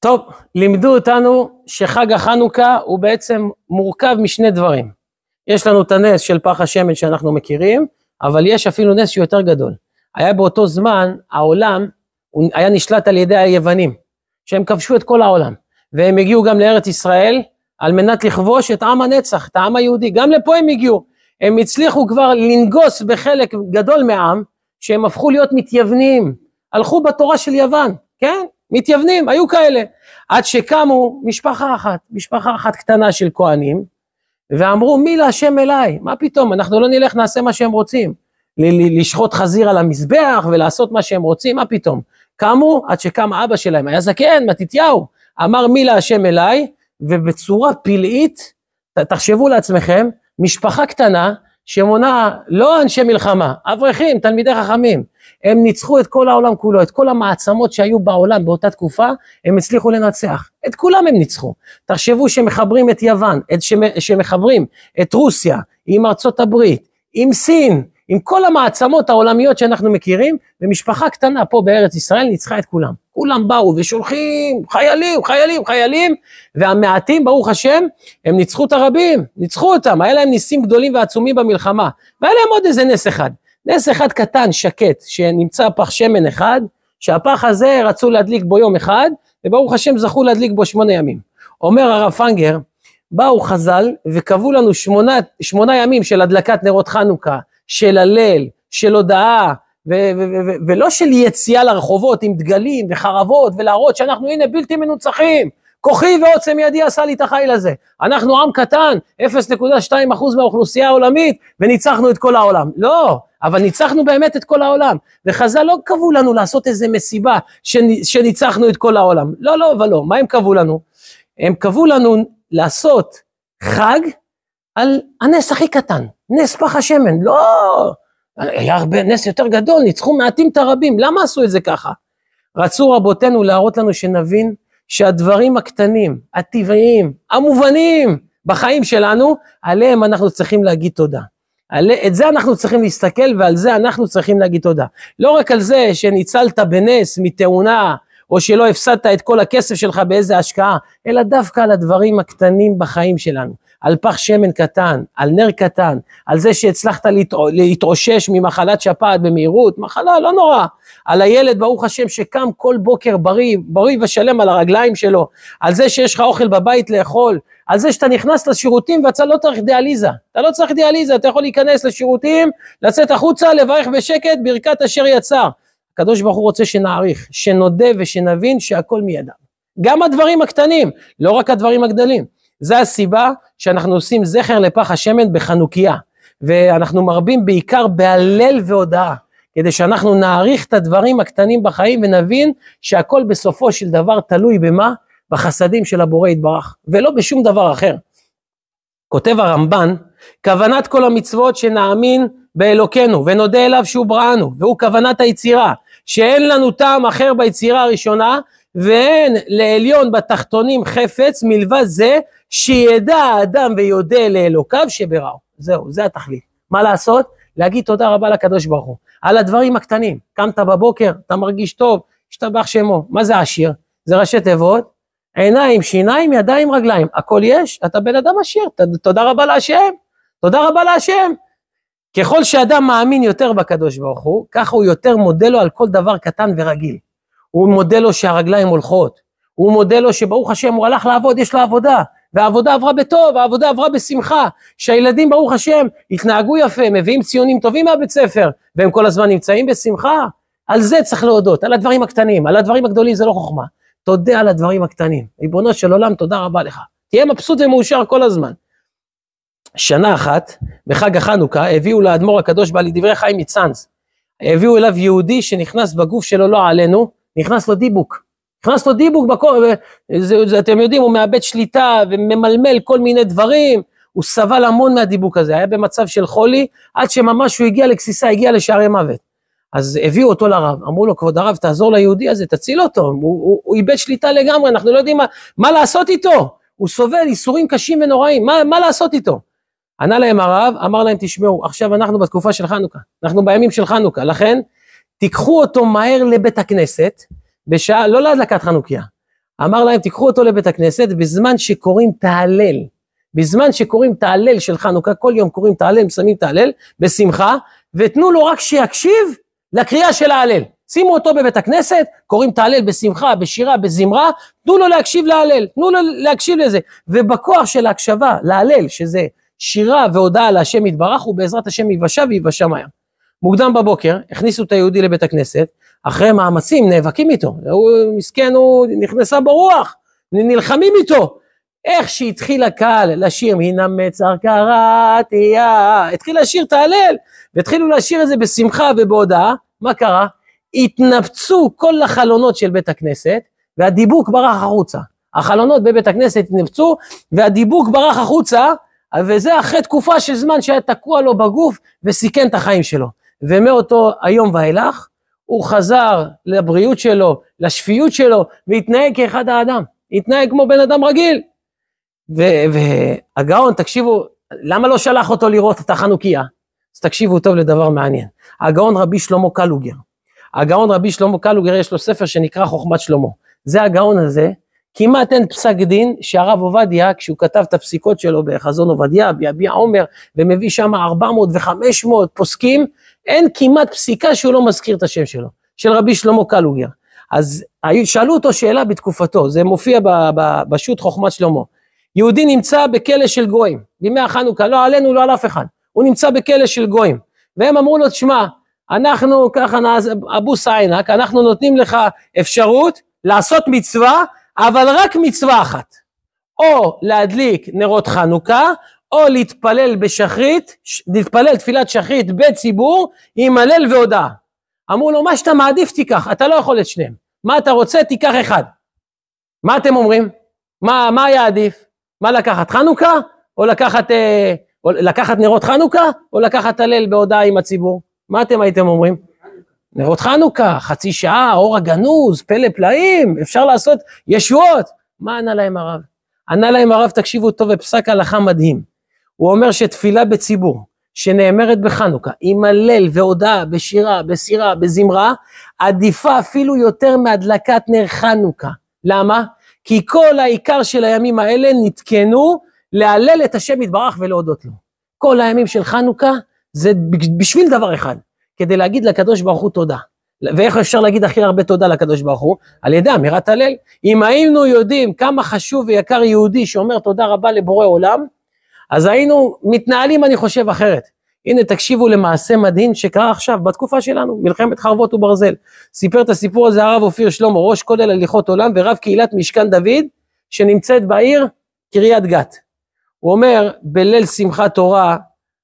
טוב, לימדו אותנו שחג החנוכה הוא בעצם מורכב משני דברים. יש לנו את הנס של פח השמן שאנחנו מכירים, אבל יש אפילו נס שהוא יותר גדול. היה באותו זמן, העולם היה נשלט על ידי היוונים, שהם כבשו את כל העולם, והם הגיעו גם לארץ ישראל על מנת לכבוש את עם הנצח, את העם היהודי. גם לפה הם הגיעו. הם הצליחו כבר לנגוס בחלק גדול מהעם, שהם הפכו להיות מתייוונים, הלכו בתורה של יוון, כן? מתייוונים, היו כאלה. עד שקמו משפחה אחת, משפחה אחת קטנה של כהנים, ואמרו, מי להשם אליי? מה פתאום, אנחנו לא נלך, נעשה מה שהם רוצים. לשחוט חזיר על המזבח ולעשות מה שהם רוצים, מה פתאום? קמו עד שקם אבא שלהם, היה זקן, מתתיהו, אמר מי להשם אליי, ובצורה פלאית, תחשבו לעצמכם, משפחה קטנה שמונה לא אנשי מלחמה, אברכים, תלמידי חכמים, הם ניצחו את כל העולם כולו, את כל המעצמות שהיו בעולם באותה תקופה, הם הצליחו לנצח. את כולם הם ניצחו. תחשבו שמחברים את יוון, את שמחברים את רוסיה עם ארצות הברית, עם סין, עם כל המעצמות העולמיות שאנחנו מכירים, ומשפחה קטנה פה בארץ ישראל ניצחה את כולם. כולם באו ושולחים חיילים, חיילים, חיילים, והמעטים, ברוך השם, הם ניצחו את הרבים, ניצחו אותם, היה להם ניסים גדולים ועצומים במלחמה, והיה להם עוד איזה נס אחד. נס אחד קטן, שקט, שנמצא פח שמן אחד, שהפח הזה רצו להדליק בו יום אחד, וברוך השם זכו להדליק בו שמונה ימים. אומר הרב פנגר, באו חז"ל וקבעו לנו שמונה, שמונה ימים של הדלקת נרות חנוכה, של הלל, של הודאה, ו- ו- ו- ו- ולא של יציאה לרחובות עם דגלים וחרבות ולהראות שאנחנו הנה בלתי מנוצחים. כוחי ועוצם ידי עשה לי את החיל הזה. אנחנו עם קטן, 0.2% מהאוכלוסייה העולמית, וניצחנו את כל העולם. לא, אבל ניצחנו באמת את כל העולם. וחז"ל לא קבעו לנו לעשות איזה מסיבה שניצחנו את כל העולם. לא, לא ולא. מה הם קבעו לנו? הם קבעו לנו לעשות חג על הנס הכי קטן, נס פח השמן. לא, היה הרבה נס יותר גדול, ניצחו מעטים את הרבים. למה עשו את זה ככה? רצו רבותינו להראות לנו שנבין שהדברים הקטנים, הטבעיים, המובנים בחיים שלנו, עליהם אנחנו צריכים להגיד תודה. על, את זה אנחנו צריכים להסתכל ועל זה אנחנו צריכים להגיד תודה. לא רק על זה שניצלת בנס מתאונה, או שלא הפסדת את כל הכסף שלך באיזה השקעה, אלא דווקא על הדברים הקטנים בחיים שלנו. על פח שמן קטן, על נר קטן, על זה שהצלחת להתאושש ממחלת שפעת במהירות, מחלה לא נורא, על הילד ברוך השם שקם כל בוקר בריא, בריא ושלם על הרגליים שלו, על זה שיש לך אוכל בבית לאכול, על זה שאתה נכנס לשירותים ואתה לא צריך דיאליזה, אתה לא צריך דיאליזה, אתה יכול להיכנס לשירותים, לצאת החוצה, לברך בשקט, ברכת אשר יצר. הקדוש ברוך הוא רוצה שנעריך, שנודה ושנבין שהכל מידם. גם הדברים הקטנים, לא רק הדברים הגדלים. זה הסיבה שאנחנו עושים זכר לפח השמן בחנוכיה, ואנחנו מרבים בעיקר בהלל והודאה, כדי שאנחנו נעריך את הדברים הקטנים בחיים ונבין שהכל בסופו של דבר תלוי במה? בחסדים של הבורא יתברך, ולא בשום דבר אחר. כותב הרמב"ן, כוונת כל המצוות שנאמין באלוקינו ונודה אליו שהוא בראנו, והוא כוונת היצירה, שאין לנו טעם אחר ביצירה הראשונה ואין לעליון בתחתונים חפץ מלבד זה שידע האדם ויודה לאלוקיו שבראו. זהו, זה התכלית. מה לעשות? להגיד תודה רבה לקדוש ברוך הוא. על הדברים הקטנים, קמת בבוקר, אתה מרגיש טוב, השתבח שמו. מה זה עשיר? זה ראשי תיבות, עיניים, שיניים, ידיים, רגליים. הכל יש, אתה בן אדם עשיר, תודה רבה להשם, תודה רבה להשם. ככל שאדם מאמין יותר בקדוש ברוך הוא, ככה הוא יותר מודה לו על כל דבר קטן ורגיל. הוא מודה לו שהרגליים הולכות, הוא מודה לו שברוך השם הוא הלך לעבוד, יש לו עבודה, והעבודה עברה בטוב, העבודה עברה בשמחה, שהילדים ברוך השם התנהגו יפה, מביאים ציונים טובים מהבית ספר, והם כל הזמן נמצאים בשמחה, על זה צריך להודות, על הדברים הקטנים, על הדברים הגדולים זה לא חוכמה, תודה על הדברים הקטנים, ריבונו של עולם תודה רבה לך, תהיה מבסוט ומאושר כל הזמן. שנה אחת, בחג החנוכה, הביאו לאדמו"ר הקדוש בעלי דברי חיים מצאנז, הביאו אליו יהודי שנכנס בגוף שלו, לא עלינו, נכנס לדיבוק. נכנס לו דיבוק בקור, זה, זה, אתם יודעים, הוא מאבד שליטה וממלמל כל מיני דברים, הוא סבל המון מהדיבוק הזה, היה במצב של חולי, עד שממש הוא הגיע לגסיסה, הגיע לשערי מוות. אז הביאו אותו לרב, אמרו לו, כבוד הרב, תעזור ליהודי הזה, תציל אותו, הוא, הוא, הוא איבד שליטה לגמרי, אנחנו לא יודעים מה, מה לעשות איתו, הוא סובל ייסורים קשים ונוראים, מה, מה לעשות איתו? ענה להם הרב, אמר להם, תשמעו, עכשיו אנחנו בתקופה של חנוכה, אנחנו בימים של חנוכה, לכן תיקחו אותו מהר לבית הכנסת, בשעה, לא להדלקת חנוכיה. אמר להם, תיקחו אותו לבית הכנסת בזמן שקוראים תהלל. בזמן שקוראים תהלל של חנוכה, כל יום קוראים תהלל, שמים תהלל, בשמחה, ותנו לו רק שיקשיב לקריאה של ההלל. שימו אותו בבית הכנסת, קוראים תהלל בשמחה, בשירה, בזמרה, תנו לו להקשיב להלל, תנו לו להקשיב לזה. ובכוח של ההקשבה להלל, שזה שירה והודעה להשם יתברך, ובעזרת השם ייוושע וייוושע מהר. מוקדם בבוקר, הכניסו את היהודי לבית הכנסת, אחרי מאמצים נאבקים איתו, הוא מסכן, הוא נכנסה ברוח, נלחמים איתו. איך שהתחיל הקהל לשיר, הנמצר קראתיה, התחיל לשיר את ההלל, והתחילו לשיר את זה בשמחה ובהודעה, מה קרה? התנפצו כל החלונות של בית הכנסת, והדיבוק ברח החוצה. החלונות בבית הכנסת התנפצו, והדיבוק ברח החוצה, וזה אחרי תקופה של זמן שהיה תקוע לו בגוף וסיכן את החיים שלו. ומאותו היום ואילך, הוא חזר לבריאות שלו, לשפיות שלו, והתנהג כאחד האדם, התנהג כמו בן אדם רגיל. והגאון, תקשיבו, למה לא שלח אותו לראות את החנוכיה? אז תקשיבו טוב לדבר מעניין. הגאון רבי שלמה קלוגר. הגאון רבי שלמה קלוגר, יש לו ספר שנקרא חוכמת שלמה. זה הגאון הזה, כמעט אין פסק דין שהרב עובדיה, כשהוא כתב את הפסיקות שלו בחזון עובדיה, ביביע עומר, ומביא שם 400 ו-500 פוסקים, אין כמעט פסיקה שהוא לא מזכיר את השם שלו, של רבי שלמה קלוגר. אז שאלו אותו שאלה בתקופתו, זה מופיע בשו"ת חוכמת שלמה. יהודי נמצא בכלא של גויים, בימי החנוכה, לא עלינו, לא על אף אחד, הוא נמצא בכלא של גויים. והם אמרו לו, תשמע, אנחנו ככה, נעז, אבו סעינק, אנחנו נותנים לך אפשרות לעשות מצווה, אבל רק מצווה אחת. או להדליק נרות חנוכה, או להתפלל בשחרית, להתפלל תפילת שחרית בציבור עם הלל והודעה. אמרו לו, מה שאתה מעדיף תיקח, אתה לא יכול את שניהם. מה אתה רוצה, תיקח אחד. מה אתם אומרים? מה, מה היה עדיף? מה לקחת, חנוכה? או לקחת, אה, או לקחת נרות חנוכה? או לקחת הלל בהודעה עם הציבור? מה אתם הייתם אומרים? נרות חנוכה, חצי שעה, אור הגנוז, פלא פלאים, אפשר לעשות ישועות. מה ענה להם הרב? ענה להם הרב, תקשיבו טוב, בפסק הלכה מדהים. הוא אומר שתפילה בציבור, שנאמרת בחנוכה, עם הלל והודאה, בשירה, בסירה, בזמרה, עדיפה אפילו יותר מהדלקת נר חנוכה. למה? כי כל העיקר של הימים האלה נתקנו להלל את השם יתברך ולהודות לו. כל הימים של חנוכה זה בשביל דבר אחד, כדי להגיד לקדוש ברוך הוא תודה. ואיך אפשר להגיד הכי הרבה תודה לקדוש ברוך הוא? על ידי אמירת הלל. אם היינו יודעים כמה חשוב ויקר יהודי שאומר תודה רבה לבורא עולם, אז היינו מתנהלים, אני חושב, אחרת. הנה, תקשיבו למעשה מדהים שקרה עכשיו, בתקופה שלנו, מלחמת חרבות וברזל. סיפר את הסיפור הזה הרב אופיר שלמה, ראש כולל הליכות עולם ורב קהילת משכן דוד, שנמצאת בעיר קריית גת. הוא אומר, בליל שמחת תורה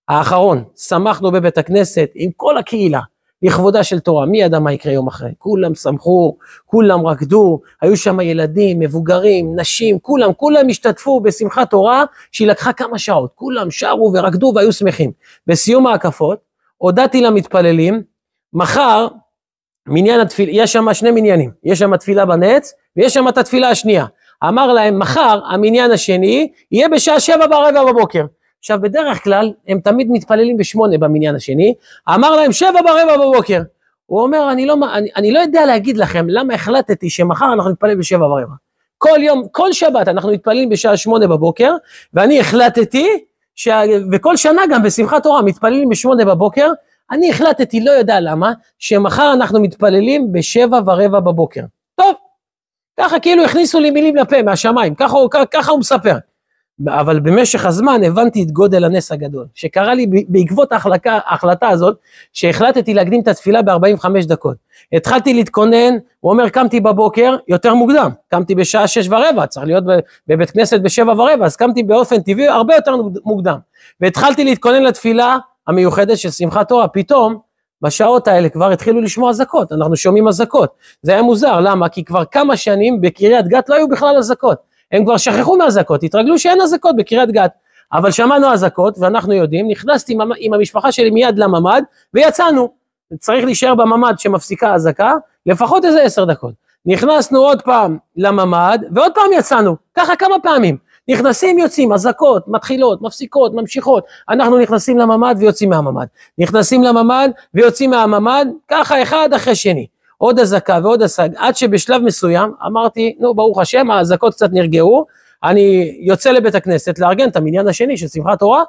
האחרון, שמחנו בבית הכנסת עם כל הקהילה. לכבודה של תורה, מי ידע מה יקרה יום אחרי? כולם שמחו, כולם רקדו, היו שם ילדים, מבוגרים, נשים, כולם, כולם השתתפו בשמחת תורה שהיא לקחה כמה שעות, כולם שרו ורקדו והיו שמחים. בסיום ההקפות, הודעתי למתפללים, מחר מניין התפילה, יש שם שני מניינים, יש שם תפילה בנץ ויש שם את התפילה השנייה. אמר להם, מחר המניין השני יהיה בשעה שבע ברבע בבוקר. עכשיו בדרך כלל הם תמיד מתפללים בשמונה במניין השני, אמר להם שבע ברבע בבוקר. הוא אומר, אני לא, אני, אני לא יודע להגיד לכם למה החלטתי שמחר אנחנו נתפלל בשבע ברבע. כל יום, כל שבת אנחנו מתפללים בשעה שמונה בבוקר, ואני החלטתי, ש... וכל שנה גם בשמחת תורה מתפללים בשמונה בבוקר, אני החלטתי, לא יודע למה, שמחר אנחנו מתפללים בשבע ורבע בבוקר. טוב, ככה כאילו הכניסו לי מילים לפה מהשמיים, ככה, ככה הוא מספר. אבל במשך הזמן הבנתי את גודל הנס הגדול, שקרה לי בעקבות ההחלקה, ההחלטה הזאת, שהחלטתי להקדים את התפילה ב-45 דקות. התחלתי להתכונן, הוא אומר, קמתי בבוקר יותר מוקדם, קמתי בשעה שש ורבע, צריך להיות בבית כנסת בשבע ורבע, אז קמתי באופן טבעי הרבה יותר מוקדם. והתחלתי להתכונן לתפילה המיוחדת של שמחת תורה, פתאום, בשעות האלה כבר התחילו לשמוע אזעקות, אנחנו שומעים אזעקות. זה היה מוזר, למה? כי כבר כמה שנים בקריית גת לא היו בכלל אזעקות. הם כבר שכחו מהאזעקות, התרגלו שאין אזעקות בקריית גת. אבל שמענו אזעקות, ואנחנו יודעים, נכנסתי עם, עם המשפחה שלי מיד לממ"ד, ויצאנו. צריך להישאר בממ"ד שמפסיקה אזעקה, לפחות איזה עשר דקות. נכנסנו עוד פעם לממ"ד, ועוד פעם יצאנו, ככה כמה פעמים. נכנסים, יוצאים, אזעקות, מתחילות, מפסיקות, ממשיכות. אנחנו נכנסים לממ"ד ויוצאים מהממ"ד. נכנסים לממ"ד ויוצאים מהממ"ד, ככה אחד אחרי שני. עוד אזעקה ועוד השג, עד שבשלב מסוים אמרתי, נו ברוך השם, האזעקות קצת נרגעו, אני יוצא לבית הכנסת לארגן את המניין השני של שמחת תורה,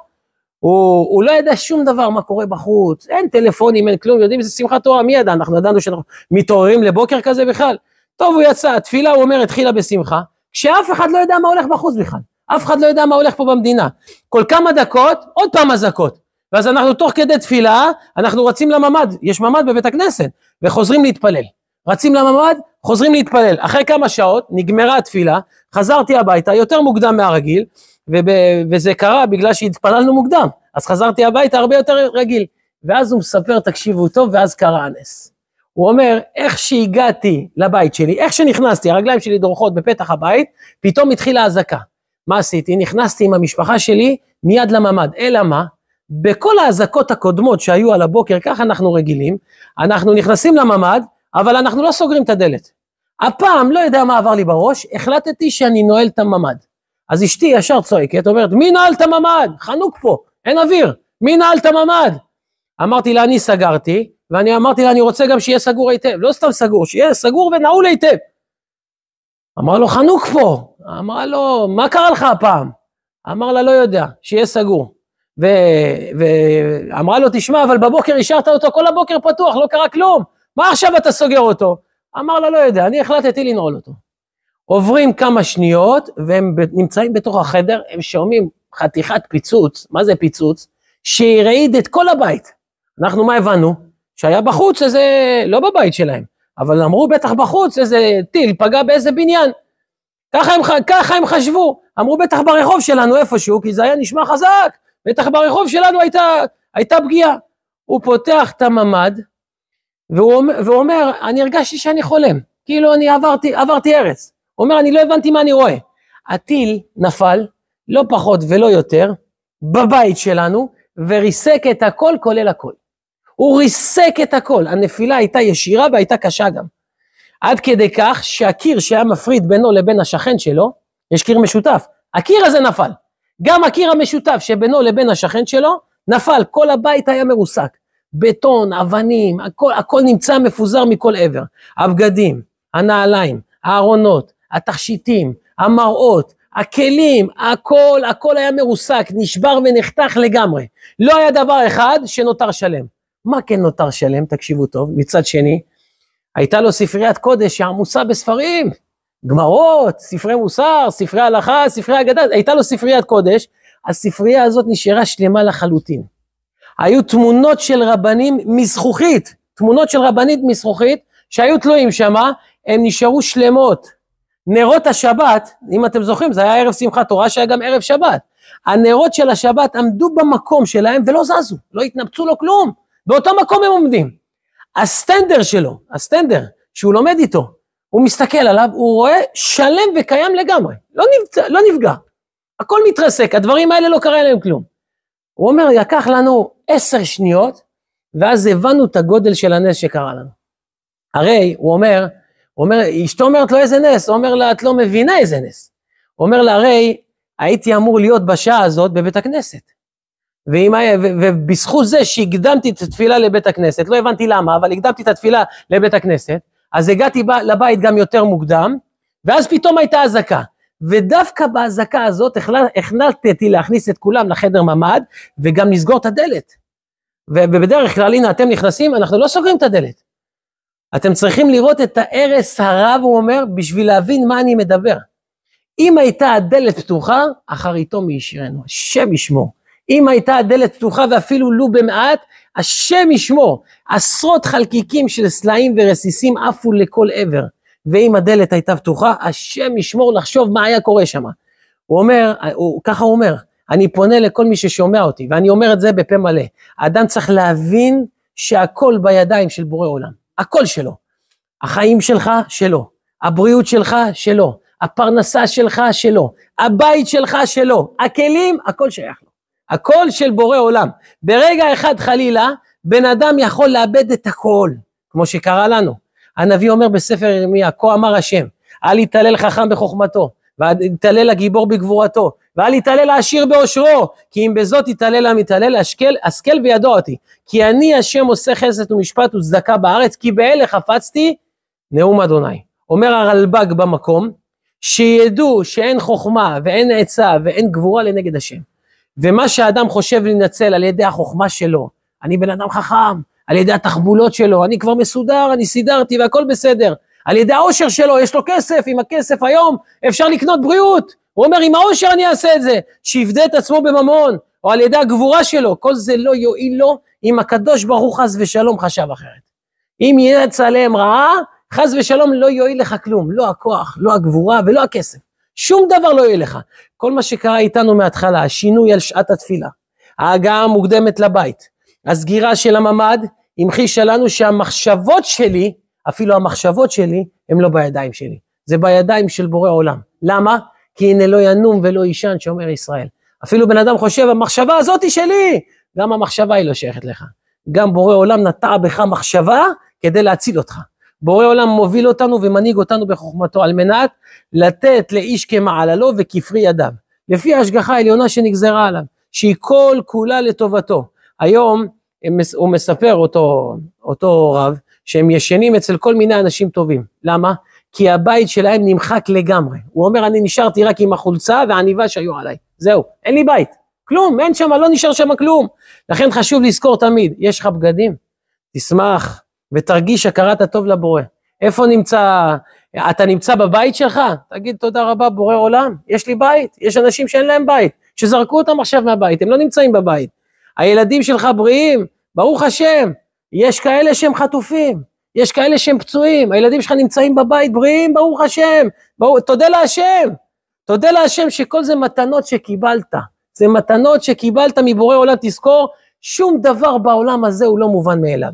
הוא, הוא לא ידע שום דבר מה קורה בחוץ, אין טלפונים, אין כלום, יודעים איזה שמחת תורה, מי ידע, אנחנו ידענו שאנחנו מתעוררים לבוקר כזה בכלל. טוב, הוא יצא, התפילה, הוא אומר, התחילה בשמחה, כשאף אחד לא יודע מה הולך בחוץ בכלל, אף אחד לא יודע מה הולך פה במדינה. כל כמה דקות, עוד פעם אזעקות. ואז אנחנו תוך כדי תפילה, אנחנו רצים לממ"ד, יש ממ"ד בבית הכנסת, וחוזרים להתפלל. רצים לממ"ד, חוזרים להתפלל. אחרי כמה שעות, נגמרה התפילה, חזרתי הביתה, יותר מוקדם מהרגיל, וב- וזה קרה בגלל שהתפללנו מוקדם, אז חזרתי הביתה הרבה יותר רגיל. ואז הוא מספר, תקשיבו טוב, ואז קרה הנס. הוא אומר, איך שהגעתי לבית שלי, איך שנכנסתי, הרגליים שלי דורכות בפתח הבית, פתאום התחילה אזעקה. מה עשיתי? נכנסתי עם המשפחה שלי מיד לממ"ד. אלא מה? בכל האזעקות הקודמות שהיו על הבוקר, ככה אנחנו רגילים, אנחנו נכנסים לממ"ד, אבל אנחנו לא סוגרים את הדלת. הפעם, לא יודע מה עבר לי בראש, החלטתי שאני נועל את הממ"ד. אז אשתי ישר צועקת, אומרת, מי נעל את הממ"ד? חנוק פה, אין אוויר, מי נעל את הממ"ד? אמרתי לה, אני סגרתי, ואני אמרתי לה, אני רוצה גם שיהיה סגור היטב. לא סתם סגור, שיהיה סגור ונעול היטב. אמר לו, חנוק פה. אמרה לו, מה קרה לך הפעם? אמר לה, לא יודע, שיהיה סגור. ו... ואמרה לו, תשמע, אבל בבוקר השארת אותו כל הבוקר פתוח, לא קרה כלום, מה עכשיו אתה סוגר אותו? אמר לה, לא יודע, אני החלטתי לנעול אותו. עוברים כמה שניות, והם נמצאים בתוך החדר, הם שומעים חתיכת פיצוץ, מה זה פיצוץ? שהרעיד את כל הבית. אנחנו מה הבנו? שהיה בחוץ איזה, לא בבית שלהם, אבל אמרו בטח בחוץ איזה טיל פגע באיזה בניין. ככה הם, ככה הם חשבו, אמרו בטח ברחוב שלנו איפשהו, כי זה היה נשמע חזק, בטח ברחוב שלנו הייתה, הייתה פגיעה. הוא פותח את הממ"ד, והוא, והוא אומר, אני הרגשתי שאני חולם, כאילו אני עברתי, עברתי ארץ. הוא אומר, אני לא הבנתי מה אני רואה. הטיל נפל, לא פחות ולא יותר, בבית שלנו, וריסק את הכל כולל הכל. הוא ריסק את הכל, הנפילה הייתה ישירה והייתה קשה גם. עד כדי כך שהקיר שהיה מפריד בינו לבין השכן שלו, יש קיר משותף, הקיר הזה נפל. גם הקיר המשותף שבינו לבין השכן שלו, נפל, כל הבית היה מרוסק. בטון, אבנים, הכל, הכל נמצא מפוזר מכל עבר. הבגדים, הנעליים, הארונות, התכשיטים, המראות, הכלים, הכל, הכל היה מרוסק, נשבר ונחתך לגמרי. לא היה דבר אחד שנותר שלם. מה כן נותר שלם? תקשיבו טוב. מצד שני, הייתה לו ספריית קודש שעמוסה בספרים. גמרות, ספרי מוסר, ספרי הלכה, ספרי אגדה, הייתה לו ספריית קודש, הספרייה הזאת נשארה שלמה לחלוטין. היו תמונות של רבנים מזכוכית, תמונות של רבנית מזכוכית, שהיו תלויים שמה, הם נשארו שלמות. נרות השבת, אם אתם זוכרים, זה היה ערב שמחת תורה שהיה גם ערב שבת. הנרות של השבת עמדו במקום שלהם ולא זזו, לא התנפצו, לו לא כלום. באותו מקום הם עומדים. הסטנדר שלו, הסטנדר שהוא לומד איתו, הוא מסתכל עליו, הוא רואה שלם וקיים לגמרי, לא, נפצ... לא נפגע, הכל מתרסק, הדברים האלה לא קרה להם כלום. הוא אומר, לקח לנו עשר שניות, ואז הבנו את הגודל של הנס שקרה לנו. הרי, הוא אומר, הוא אומר, אשתו אומרת לו איזה נס, הוא אומר לה, את לא מבינה איזה נס. הוא אומר לה, הרי הייתי אמור להיות בשעה הזאת בבית הכנסת. ועם, ו, ובזכות זה שהקדמתי את התפילה לבית הכנסת, לא הבנתי למה, אבל הקדמתי את התפילה לבית הכנסת, אז הגעתי לבית גם יותר מוקדם, ואז פתאום הייתה אזעקה. ודווקא באזעקה הזאת החלטתי להכניס את כולם לחדר ממ"ד, וגם לסגור את הדלת. ובדרך כלל, הנה, אתם נכנסים, אנחנו לא סוגרים את הדלת. אתם צריכים לראות את ההרס הרב, הוא אומר, בשביל להבין מה אני מדבר. אם הייתה הדלת פתוחה, אחריתו מישרנו, השם ישמור. אם הייתה הדלת פתוחה ואפילו לו במעט, השם ישמור, עשרות חלקיקים של סלעים ורסיסים עפו לכל עבר. ואם הדלת הייתה פתוחה, השם ישמור לחשוב מה היה קורה שם. הוא אומר, הוא, ככה הוא אומר, אני פונה לכל מי ששומע אותי, ואני אומר את זה בפה מלא. האדם צריך להבין שהכל בידיים של בורא עולם, הכל שלו. החיים שלך, שלו. הבריאות שלך, שלו. הפרנסה שלך, שלו. הבית שלך, שלו. הכלים, הכל שייך. הכל של בורא עולם. ברגע אחד חלילה, בן אדם יכול לאבד את הכל, כמו שקרה לנו. הנביא אומר בספר ירמיה, כה אמר השם, אל יתעלל חכם בחוכמתו, ואל יתעלל הגיבור בגבורתו, ואל יתעלל העשיר בעושרו, כי אם בזאת יתעלל המתעלל, השכל בידו אותי. כי אני השם עושה חסד ומשפט וצדקה בארץ, כי באלה חפצתי נאום אדוני. אומר הרלב"ג במקום, שידעו שאין חוכמה ואין עצה ואין גבורה לנגד השם. ומה שאדם חושב לנצל על ידי החוכמה שלו, אני בן אדם חכם, על ידי התחבולות שלו, אני כבר מסודר, אני סידרתי והכל בסדר. על ידי העושר שלו, יש לו כסף, עם הכסף היום אפשר לקנות בריאות. הוא אומר, עם העושר אני אעשה את זה, שיבדה את עצמו בממון, או על ידי הגבורה שלו, כל זה לא יועיל לו אם הקדוש ברוך חס ושלום חשב אחרת. אם יהיה עליהם רעה, חס ושלום לא יועיל לך כלום, לא הכוח, לא הגבורה ולא הכסף. שום דבר לא יהיה לך. כל מה שקרה איתנו מההתחלה, השינוי על שעת התפילה, ההגעה המוקדמת לבית, הסגירה של הממ"ד, המחישה לנו שהמחשבות שלי, אפילו המחשבות שלי, הן לא בידיים שלי. זה בידיים של בורא עולם. למה? כי הנה לא ינום ולא יישן, שאומר ישראל. אפילו בן אדם חושב, המחשבה הזאת היא שלי, גם המחשבה היא לא שייכת לך. גם בורא עולם נטע בך מחשבה כדי להציל אותך. בורא עולם מוביל אותנו ומנהיג אותנו בחוכמתו על מנת לתת לאיש כמעללו וכפרי ידיו, לפי ההשגחה העליונה שנגזרה עליו, שהיא כל כולה לטובתו. היום הוא מספר אותו, אותו רב שהם ישנים אצל כל מיני אנשים טובים, למה? כי הבית שלהם נמחק לגמרי. הוא אומר, אני נשארתי רק עם החולצה והעניבה שהיו עליי. זהו, אין לי בית. כלום, אין שם, לא נשאר שם כלום. לכן חשוב לזכור תמיד, יש לך בגדים? תשמח, ותרגיש הכרת הטוב לבורא. איפה נמצא, אתה נמצא בבית שלך? תגיד תודה רבה, בורא עולם, יש לי בית, יש אנשים שאין להם בית, שזרקו אותם עכשיו מהבית, הם לא נמצאים בבית. הילדים שלך בריאים, ברוך השם, יש כאלה שהם חטופים, יש כאלה שהם פצועים, הילדים שלך נמצאים בבית בריאים, ברוך השם, ברוך, תודה להשם, תודה להשם שכל זה מתנות שקיבלת, זה מתנות שקיבלת מבורא עולם, תזכור, שום דבר בעולם הזה הוא לא מובן מאליו.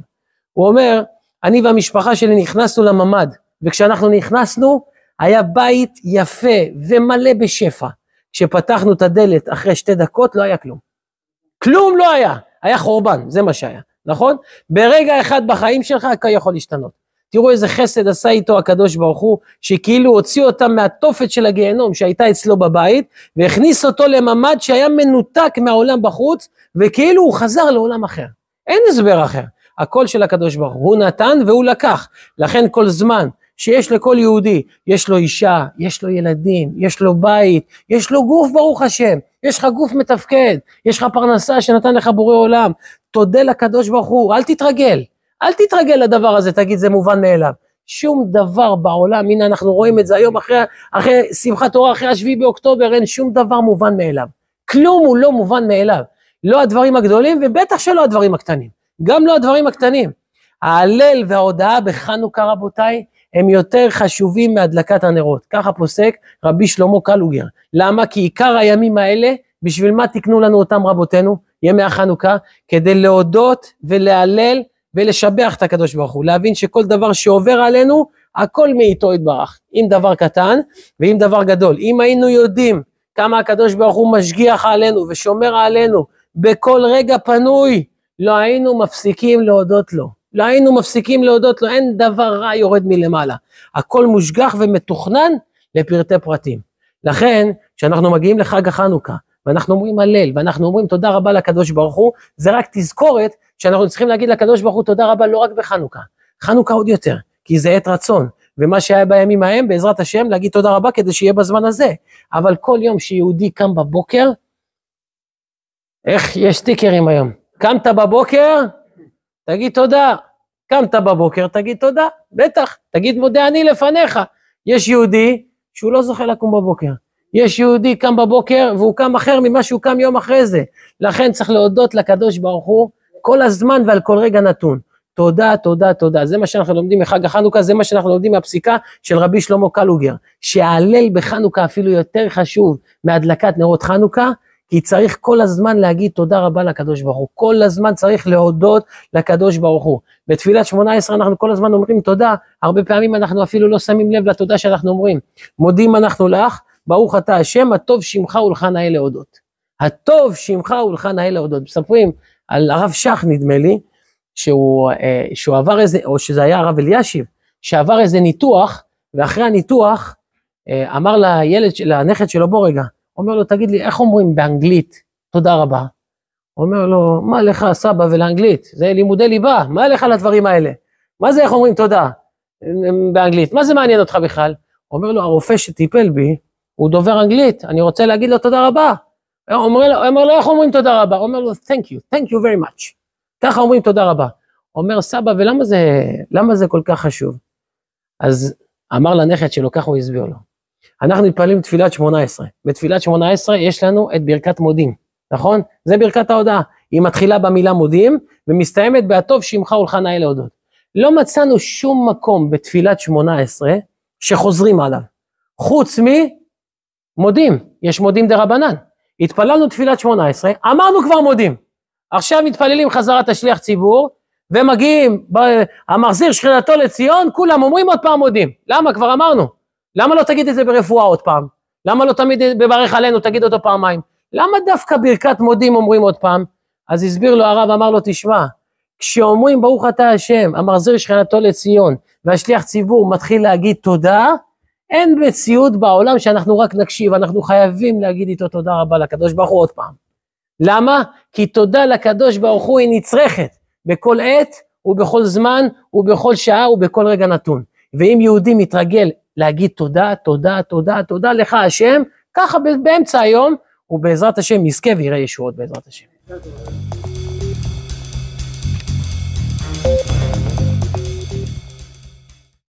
הוא אומר, אני והמשפחה שלי נכנסנו לממ"ד, וכשאנחנו נכנסנו, היה בית יפה ומלא בשפע. כשפתחנו את הדלת אחרי שתי דקות, לא היה כלום. כלום לא היה, היה חורבן, זה מה שהיה, נכון? ברגע אחד בחיים שלך, הכל יכול להשתנות. תראו איזה חסד עשה איתו הקדוש ברוך הוא, שכאילו הוציא אותם מהתופת של הגיהנום שהייתה אצלו בבית, והכניס אותו לממד שהיה מנותק מהעולם בחוץ, וכאילו הוא חזר לעולם אחר. אין הסבר אחר. הכל של הקדוש ברוך הוא, הוא נתן והוא לקח. לכן כל זמן שיש לכל יהודי, יש לו אישה, יש לו ילדים, יש לו בית, יש לו גוף ברוך השם, יש לך גוף מתפקד, יש לך פרנסה שנתן לך בורא עולם, תודה לקדוש ברוך הוא, אל תתרגל, אל תתרגל לדבר הזה, תגיד זה מובן מאליו. שום דבר בעולם, הנה אנחנו רואים את זה היום אחרי, אחרי שמחת תורה, אחרי השביעי באוקטובר, אין שום דבר מובן מאליו. כלום הוא לא מובן מאליו. לא הדברים הגדולים ובטח שלא הדברים הקטנים. גם לא הדברים הקטנים. ההלל וההודאה בחנוכה, רבותיי, הם יותר חשובים מהדלקת הנרות. ככה פוסק רבי שלמה קלוגר. למה? כי עיקר הימים האלה, בשביל מה תיקנו לנו אותם רבותינו, ימי החנוכה? כדי להודות ולהלל ולשבח את הקדוש ברוך הוא, להבין שכל דבר שעובר עלינו, הכל מאיתו יתברך, אם דבר קטן ואם דבר גדול. אם היינו יודעים כמה הקדוש ברוך הוא משגיח עלינו ושומר עלינו בכל רגע פנוי, לא היינו מפסיקים להודות לו. לא היינו מפסיקים להודות לו, אין דבר רע יורד מלמעלה. הכל מושגח ומתוכנן לפרטי פרטים. לכן, כשאנחנו מגיעים לחג החנוכה, ואנחנו אומרים הלל, ואנחנו אומרים תודה רבה לקדוש ברוך הוא, זה רק תזכורת שאנחנו צריכים להגיד לקדוש ברוך הוא תודה רבה לא רק בחנוכה, חנוכה עוד יותר, כי זה עת רצון, ומה שהיה בימים ההם, בעזרת השם, להגיד תודה רבה כדי שיהיה בזמן הזה. אבל כל יום שיהודי קם בבוקר, איך יש טיקרים היום? קמת בבוקר, תגיד תודה. קמת בבוקר, תגיד תודה, בטח, תגיד מודה אני לפניך. יש יהודי שהוא לא זוכה לקום בבוקר. יש יהודי קם בבוקר והוא קם אחר ממה שהוא קם יום אחרי זה. לכן צריך להודות לקדוש ברוך הוא כל הזמן ועל כל רגע נתון. תודה, תודה, תודה. זה מה שאנחנו לומדים מחג החנוכה, זה מה שאנחנו לומדים מהפסיקה של רבי שלמה קלוגר, שההלל בחנוכה אפילו יותר חשוב מהדלקת נרות חנוכה, כי צריך כל הזמן להגיד תודה רבה לקדוש ברוך הוא, כל הזמן צריך להודות לקדוש ברוך הוא. בתפילת שמונה עשרה אנחנו כל הזמן אומרים תודה, הרבה פעמים אנחנו אפילו לא שמים לב לתודה שאנחנו אומרים. מודים אנחנו לך, ברוך אתה השם, הטוב שמך ולך נאה להודות. הטוב שמך ולך נאה להודות. מספרים על הרב שך נדמה לי, שהוא, אה, שהוא עבר איזה, או שזה היה הרב אלישיב, שעבר איזה ניתוח, ואחרי הניתוח אה, אמר לילד, לנכד שלו בוא רגע, אומר לו, תגיד לי, איך אומרים באנגלית תודה רבה? אומר לו, מה לך סבא ולאנגלית? זה לימודי ליבה, מה לך לדברים האלה? מה זה איך אומרים תודה אה, אה, באנגלית? מה זה מעניין אותך בכלל? אומר לו, הרופא שטיפל בי, הוא דובר אנגלית, אני רוצה להגיד לו תודה רבה. אה, אומר לו, אומר לו, איך אומרים תודה רבה? אומר לו, Thank you, Thank you very much. ככה אומרים תודה רבה. אומר סבא, ולמה זה, למה זה כל כך חשוב? אז אמר לנכד שלו, ככה הוא הסביר לו. אנחנו מתפללים תפילת שמונה עשרה. בתפילת שמונה עשרה יש לנו את ברכת מודים, נכון? זה ברכת ההודעה. היא מתחילה במילה מודים, ומסתיימת בהטוב שמך ולכן אלה הודות. לא מצאנו שום מקום בתפילת שמונה עשרה שחוזרים עליו, חוץ ממודים, יש מודים דה רבנן. התפללנו תפילת שמונה עשרה, אמרנו כבר מודים. עכשיו מתפללים חזרת השליח ציבור, ומגיעים, המחזיר שכינתו לציון, כולם אומרים עוד פעם מודים. למה? כבר אמרנו. למה לא תגיד את זה ברפואה עוד פעם? למה לא תמיד בברך עלינו תגיד אותו פעמיים? למה דווקא ברכת מודים אומרים עוד פעם? אז הסביר לו הרב, אמר לו, תשמע, כשאומרים ברוך אתה השם, המחזיר שכנתו לציון, והשליח ציבור מתחיל להגיד תודה, אין מציאות בעולם שאנחנו רק נקשיב, אנחנו חייבים להגיד איתו תודה רבה לקדוש ברוך הוא עוד פעם. למה? כי תודה לקדוש ברוך הוא היא נצרכת בכל עת ובכל זמן ובכל שעה ובכל רגע נתון. ואם יהודי מתרגל להגיד תודה, תודה, תודה, תודה לך השם, ככה באמצע היום, ובעזרת השם יזכה ויראה ישועות בעזרת השם. thank you